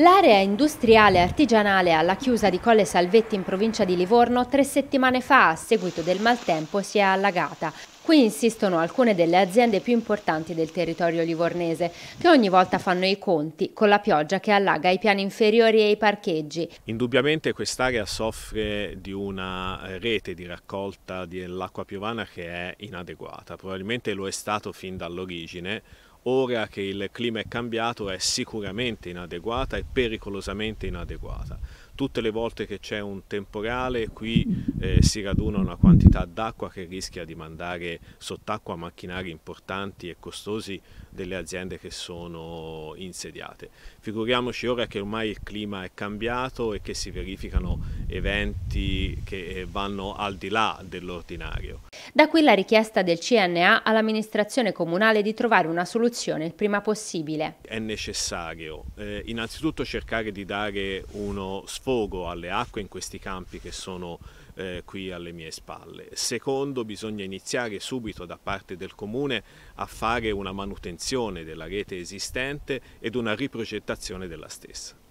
L'area industriale e artigianale alla chiusa di Colle Salvetti in provincia di Livorno tre settimane fa, a seguito del maltempo, si è allagata. Qui insistono alcune delle aziende più importanti del territorio livornese, che ogni volta fanno i conti con la pioggia che allaga i piani inferiori e i parcheggi. Indubbiamente quest'area soffre di una eh, rete di raccolta dell'acqua piovana che è inadeguata, probabilmente lo è stato fin dall'origine, ora che il clima è cambiato è sicuramente inadeguata e pericolosamente inadeguata. Tutte le volte che c'è un temporale qui eh, si raduna una quantità d'acqua che rischia di mandare sott'acqua macchinari importanti e costosi delle aziende che sono insediate. Figuriamoci ora che ormai il clima è cambiato e che si verificano eventi che eh, vanno al di là dell'ordinario. Da qui la richiesta del CNA all'amministrazione comunale di trovare una soluzione il prima possibile. È necessario eh, innanzitutto cercare di dare uno sfogo alle acque in questi campi che sono eh, qui alle mie spalle. Secondo, bisogna iniziare subito da parte del Comune a fare una manutenzione della rete esistente ed una riprogettazione della stessa.